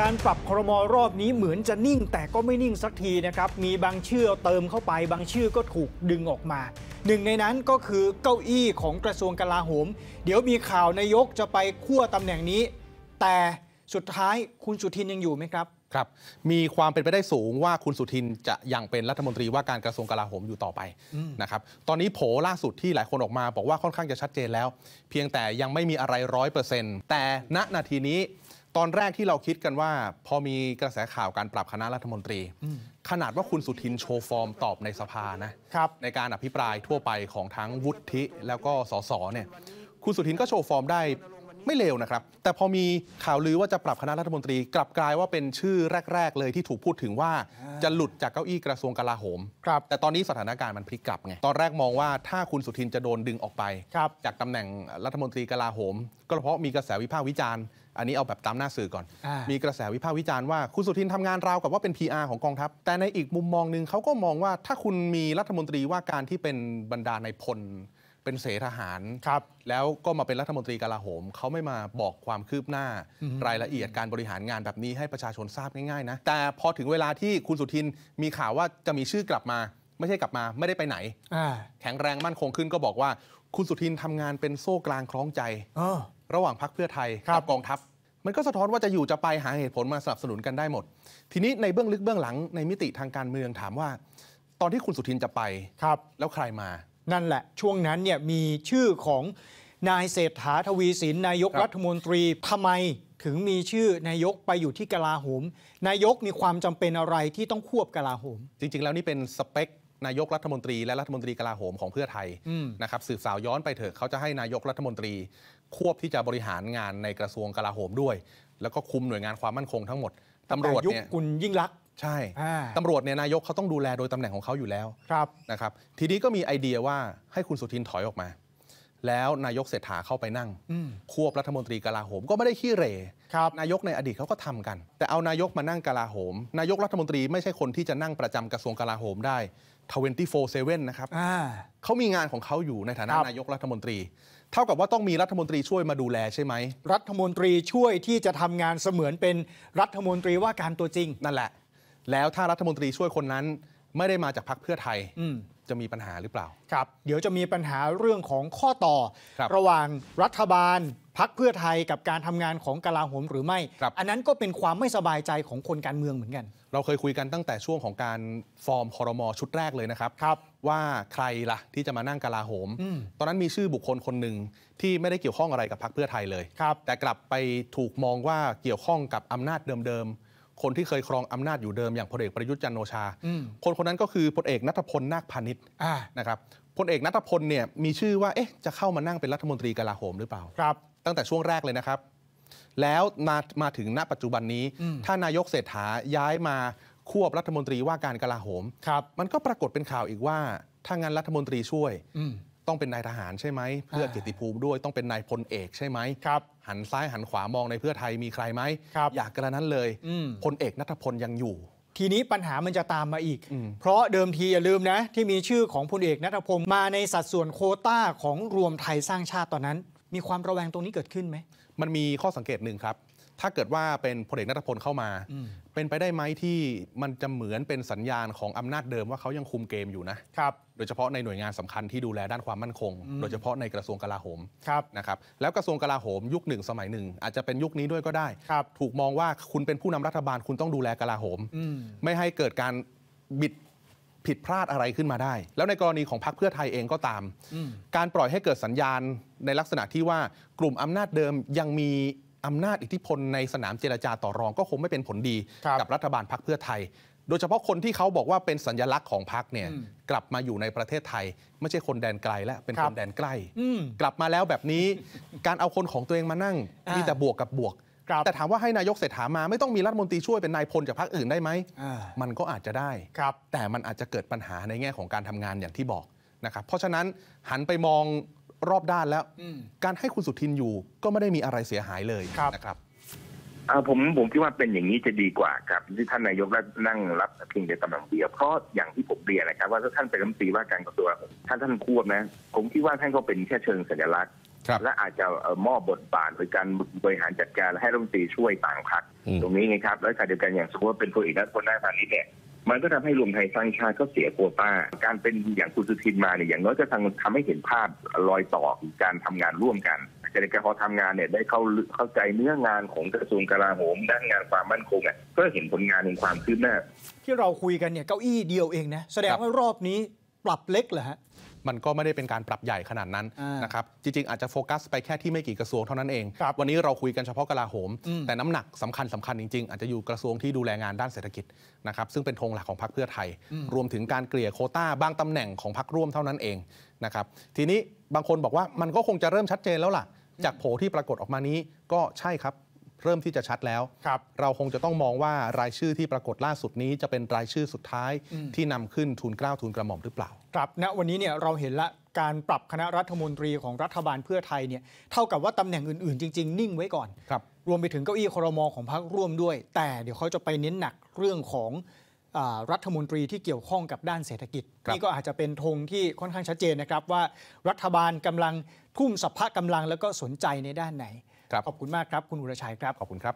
การปรับครมอรอบนี้เหมือนจะนิ่งแต่ก็ไม่นิ่งสักทีนะครับมีบางชื่อเติมเข้าไป บางชื่อก็ถูกดึงออกมา หนึ่งในนั้นก็คือเก้าอี้ของกระทรวงกลาโหม เดี๋ยวมีข่าวนายกจะไปคั่วตำแหน่งนี้ แต่สุดท้ายคุณสุทินยังอยู่ไหมครับครับ มีความเป็นไปได้สูงว่าคุณสุทินจะยังเป็นรัฐมนตรีว่าการกระทรวงกลาโหมอยู่ต่อไปนะครับตอนนี้โผล่ล่าสุดที่หลายคนออกมาบอกว่าค่อนข้างจะชัดเจนแล้ว เพียงแต่ยังไม่มีอะไรร้อยเปอร์เซ็นต์แต่ณนาทีนี้ตอนแรกที่เราคิดกันว่าพอมีกระแสข่าวการปรับคณะรัฐมนตรี ขนาดว่าคุณสุทินโชว์ฟอร์มตอบในสภานะครับในการอภิปรายทั่วไปของทั้งวุฒิแล้วก็สสเนี่ยคุณสุทินก็โชว์ฟอร์มได้ไม่เลวนะครับแต่พอมีข่าวลือว่าจะปรับคณะรัฐมนตรี กลับกลายว่าเป็นชื่อแรกๆเลยที่ถูกพูดถึงว่าจะหลุดจากเก้าอี้กระทรวงกลาโหมครับแต่ตอนนี้สถานการณ์มันพลิกกลับไงตอนแรกมองว่าถ้าคุณสุทินจะโดนดึงออกไป จากตำแหน่งรัฐมนตรีกลาโหม ก็เพราะมีกระแสวิพากษ์วิจารณ์อันนี้เอาแบบตามหน้าสื่อก่อนอมีกระแสวิพากษ์วิจารณ์ว่า คุณสุทินทำงานราวกับว่าเป็น PR ของกองทัพ แต่ในอีกมุมมองหนึ่งเขาก็มองว่าถ้าคุณมีรัฐมนตรีว่าการที่เป็นบรรดาในพล เป็นเสทหารครับ แล้วก็มาเป็นรัฐมนตรีกลาโหมเขาไม่มาบอกความคืบหน้า รายละเอียดการบริหารงานแบบนี้ให้ประชาชนทราบง่ายๆนะ แต่พอถึงเวลาที่คุณสุทินมีข่าวว่าจะมีชื่อกลับมา ไม่ใช่กลับมา ไม่ได้ไปไหน แข็งแรงมั่นคงขึ้นก็บอกว่าคุณสุทินทำงานเป็นโซ่กลางคล้องใจระหว่างพักเพื่อไทยกับกองทัพมันก็สะท้อนว่าจะอยู่จะไปหาเหตุผลมาสนับสนุนกันได้หมด ทีนี้ในเบื้องลึกเบื้องหลังในมิติทางการเมืองถามว่า ตอนที่คุณสุทินจะไปครับ แล้วใครมา นั่นแหละ ช่วงนั้นเนี่ยมีชื่อของนายเศรษฐาทวีสินนายกรัฐมนตรีทำไมถึงมีชื่อนายกไปอยู่ที่กลาโหมนายกมีความจำเป็นอะไรที่ต้องควบกลาโหมจริง ๆ แล้วนี่เป็นสเปคนายกรัฐมนตรีและรัฐมนตรีกลาโหมของเพื่อไทยนะครับสืบสาวย้อนไปเถอะเขาจะให้นายกรัฐมนตรีควบที่จะบริหารงานในกระทรวงกลาโหมด้วย แล้วก็คุมหน่วยงานความมั่นคงทั้งหมดตำรวจเนี่ยคุณยิ่งรักใช่ตำรวจเนี่ยนายกเขาต้องดูแลโดยตำแหน่งของเขาอยู่แล้วครับนะครับ ทีนี้ก็มีไอเดียว่าให้คุณสุทินถอยออกมา แล้วนายกเศรษฐาเข้าไปนั่งควบรัฐมนตรีกลาโหมก็ไม่ได้ขี้เร่นายกในอดีตเขาก็ทำกัน แต่เอานายกมานั่งกลาโหม นายกรัฐมนตรีไม่ใช่คนที่จะนั่งประจำกระทรวงกลาโหมได้24/7นะครับเขามีงานของเขาอยู่ในฐานะนายกรัฐมนตรี เท่ากับว่าต้องมีรัฐมนตรีช่วยมาดูแลใช่ไหม รัฐมนตรีช่วยที่จะทำงานเสมือนเป็นรัฐมนตรีว่าการตัวจริง นั่นแหละ แล้วถ้ารัฐมนตรีช่วยคนนั้น ไม่ได้มาจากพรรคเพื่อไทยจะมีปัญหาหรือเปล่า ครับ เดี๋ยวจะมีปัญหาเรื่องของข้อต่อรระหว่างรัฐบาลพักเพื่อไทยกับการทำงานของกลาโหมหรือไม่ อันนั้นก็เป็นความไม่สบายใจของคนการเมืองเหมือนกัน เราเคยคุยกันตั้งแต่ช่วงของการฟอร์มคอรมอชุดแรกเลยนะครับรบว่าใครละ่ะที่จะมานั่งกลาโหมอมตอนนั้นมีชื่อบุคคลคนหนึ่งที่ไม่ได้เกี่ยวข้องอะไรกับพักเพื่อไทยเลย แต่กลับไปถูกมองว่าเกี่ยวข้องกับอำนาจเดิมๆ คนที่เคยครองอำนาจอยู่เดิม อย่างพลเอกประยุทธ์จันโอชาคนคนนั้นก็คือพลเอกนัทพลนาคพาณิชย์นะครับ พลเอกนัทพลเนี่ยมีชื่อว่าเอ๊ะจะเข้ามานั่งเป็นรัฐมนตรีกลาโหมหรือเปล่าครับตั้งแต่ช่วงแรกเลยนะครับ แล้วมามาถึงณปัจจุบันนี้ ถ้านายกเศรษฐาย้ายมาควบรัฐมนตรีว่าการกลาโหมมันก็ปรากฏเป็นข่าวอีกว่า ถ้างั้นรัฐมนตรีช่วยต้องเป็นนายทหารใช่ไหม เพื่อเกียรติภูมิด้วยต้องเป็นนายพลเอกใช่ไหมครับ หันซ้ายหันขวามองในเพื่อไทยมีใครไหมครับอยากกระนั้นเลย พลเอกนัทพลยังอยู่ ทีนี้ปัญหามันจะตามมาอีก เพราะเดิมทีอย่าลืมนะที่มีชื่อของพลเอกนัทพลมาในสัดส่วนโคต้าของรวมไทยสร้างชาติตอนนั้นมีความระแวงตรงนี้เกิดขึ้นไหม มันมีข้อสังเกตหนึ่งครับ ถ้าเกิดว่าเป็นพลเอกนัทพลเข้ามา เป็นไปได้ไหมที่มันจะเหมือนเป็นสัญญาณของอำนาจเดิมว่าเขายังคุมเกมอยู่นะครับโดยเฉพาะในหน่วยงานสำคัญที่ดูแลด้านความมั่นคง โดยเฉพาะในกระทรวงกลาโหมนะครับ แล้วกระทรวงกลาโหม ยุคหนึ่งสมัยหนึ่งอาจจะเป็นยุคนี้ด้วยก็ได้ ถูกมองว่าคุณเป็นผู้นำรัฐบาลคุณต้องดูแลกลาโหมไม่ให้เกิดการบิดผิดพลาดอะไรขึ้นมาได้ แล้วในกรณีของพรรคเพื่อไทยเองก็ตาม การปล่อยให้เกิดสัญญาณในลักษณะที่ว่ากลุ่มอำนาจเดิมยังมีอำนาจอิทธิพล ในสนามเจรจาต่อรองก็คงไม่เป็นผลดีกับรัฐบาลพรรคเพื่อไทย โดยเฉพาะคนที่เขาบอกว่าเป็นสัญลักษณ์ของพรรคเนี่ยกลับมาอยู่ในประเทศไทย ไม่ใช่คนแดนไกลแล้วเป็นคนแดนใกล้ กลับมาแล้วแบบนี้ การเอาคนของตัวเองมานั่งมีแต่บวกกับบวกแต่ถามว่าให้นายกเศรษฐามาไม่ต้องมีรัฐมนตรีช่วยเป็นนายพลจากพรรคอื่นได้ไหมมันก็อาจจะได้แต่มันอาจจะเกิดปัญหาในแง่ของการทำงานอย่างที่บอกนะครับ เพราะฉะนั้นหันไปมองรอบด้านแล้วการให้คุณสุทินอยู่ ก็ไม่ได้มีอะไรเสียหายเลยนะครับผมผมคิดว่าเป็นอย่างนี้จะดีกว่าครับที่ท่านนายกนั่งรับเพียงแต่ตำแหน่งเดียวเพราะอย่างที่ผมเรียนนะครับ ว่าถ้าท่านเป็นรัฐมนตรีว่าการกระทรวงท่านท่านควบนะผมคิดว่าท่านก็เป็นแค่เชิงสัญลักษณ์และอาจจะมอบบทบาทโดยการบริหารจัดการให้รัฐมนตรีช่วยต่างพัคตรงนี้ไงครับ และการเดียวกันอย่างสมมติว่าเป็นคนอีกนัคนหน้าพางนี้เนี่ยมันก็ทำให้รวมไทยสร้างชาติก็เสียโควตาการเป็นอย่างคุณสุทินมาเนี่ยอย่างน้อยจะทำทำให้เห็นภาพรอยต่อการทำงานร่วมกันแต่ในการพอทำงานเนี่ย ได้ เข้าเข้าใจเนื้องานของกระทรวงกลาโหม ด้านงานความมั่นคงอ่ะก็เห็นผลงานในความคืบหน้าที่เราคุยกันเนี่ยเก้าอี้เดียวเองนะแสดงว่ารอบนี้ปรับเล็กเหรอฮะมันก็ไม่ได้เป็นการปรับใหญ่ขนาดนั้นนะครับ จริงๆ อาจจะโฟกัสไปแค่ที่ไม่กี่กระทรวงเท่านั้นเอง วันนี้ เราคุยกันเฉพาะกลาโหม แต่น้ำหนักสำคัญสำคัญจริงๆ อาจจะอยู่กระทรวงที่ดูแลงานด้านเศรษฐกิจนะครับ ซึ่งเป็นธงหลักของพรรคเพื่อไทย รวมถึงการเกลี่ยโคต้าบางตำแหน่งของพรรคร่วมเท่านั้นเองนะครับ ทีนี้บางคนบอกว่ามันก็คงจะเริ่มชัดเจนแล้วล่ะ จากโผที่ปรากฏออกมานี้ก็ใช่ครับเริ่มที่จะชัดแล้วรเราคงจะต้องมองว่ารายชื่อที่ปรากฏล่าสุดนี้จะเป็นรายชื่อสุดท้ายที่นำขึ้นทุนกล้าวทุนกระหม่อมหรือเปล่า ครับณนะวันนี้เนี่ยเราเห็นละการปรับคณะรัฐมนตรีของรัฐบาลเพื่อไทยเนี่ยเท่ากับว่าตำแหน่งอื่นๆ จริง ๆ นิ่งไว้ก่อน ครับ รวมไปถึงเก้าอี้ครมอของพรรคร่วมด้วย แต่เดี๋ยวเขาจะไปเน้นหนักเรื่องของรัฐมนตรีที่เกี่ยวข้องกับด้านเศรษฐกิจนี่ก็อาจจะเป็นธงที่ค่อนข้างชัดเจนนะครับว่ารัฐบาลกำลังทุ่มสัพพะกำลัง แล้วก็สนใจในด้านไหนขอบคุณมากครับคุณอุรชัยครับ ขอบคุณครับ